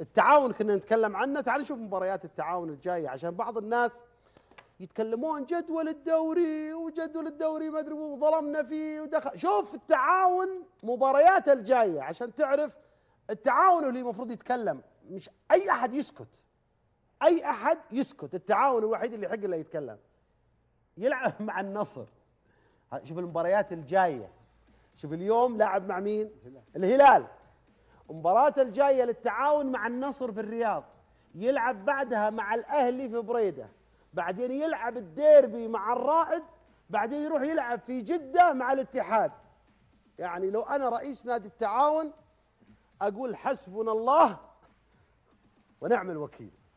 التعاون كنا نتكلم عنه تعال نشوف مباريات التعاون الجايه عشان بعض الناس يتكلمون جدول الدوري وجدول الدوري ما ادري وظلمنا فيه ودخل شوف التعاون مبارياته الجايه عشان تعرف التعاون اللي المفروض يتكلم مش اي احد يسكت اي احد يسكت التعاون الوحيد اللي حق له يتكلم يلعب مع النصر شوف المباريات الجايه شوف اليوم لاعب مع مين الهلال المباراة الجاية للتعاون مع النصر في الرياض يلعب بعدها مع الأهلي في بريدة بعدين يلعب الديربي مع الرائد بعدين يروح يلعب في جدة مع الاتحاد يعني لو أنا رئيس نادي التعاون أقول حسبنا الله ونعم الوكيل